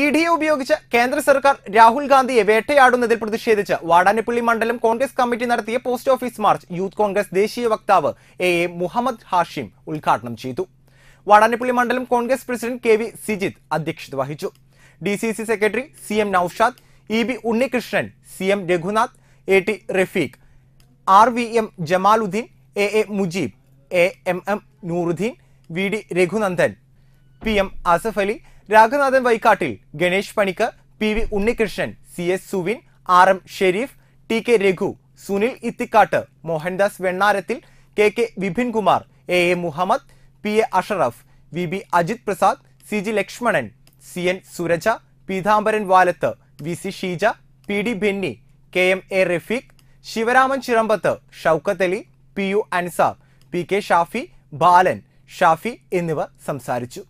E D ഉപയോഗിച്ച് കേന്ദ്ര സർക്കാർ രാഹുൽ ഗാന്ധിയെ വേട്ടയാടുന്നതിൽ പ്രതിഷേധിച്ച് വാടാനപ്പള്ളി മണ്ഡലം കോൺഗ്രസ് കമ്മിറ്റി നടത്തിയ post office march youth Congress ദേശീയ വക്താവ് എ എ മുഹമ്മദ് ഹാഷിം ഉദ്ഘാടനം ചെയ്തു വാടാനപ്പള്ളി മണ്ഡലം Congress president K V Sijith അധ്യക്ഷത വഹിച്ചു D C C secretary C M Naushad E B Unnikrishnan C M Raghunath A T Rafeeq R V M Jamaluddin A A Mujeeb A M M Nooruddin V D Raghunandan P M Asaf Ali Raghunathan Vaikkattil Ganesh Panicker P V Unnikrishnan C S Suvin R M Sherif T K Raghu Sunil Ithikkat Mohandas Vennarathil K K Kumar A A Muhammad P A Ashraf V B Ajith Prasad C G Lakshmanan C N Suraja Pithambaran Valath V C Sheeja P D Benny K M A Rafeeq Sivaraman Chirambath Shoukath Ali P U Ansar P K Shafi Balan Shafi എന്നിവർ സംസാരിച്ചു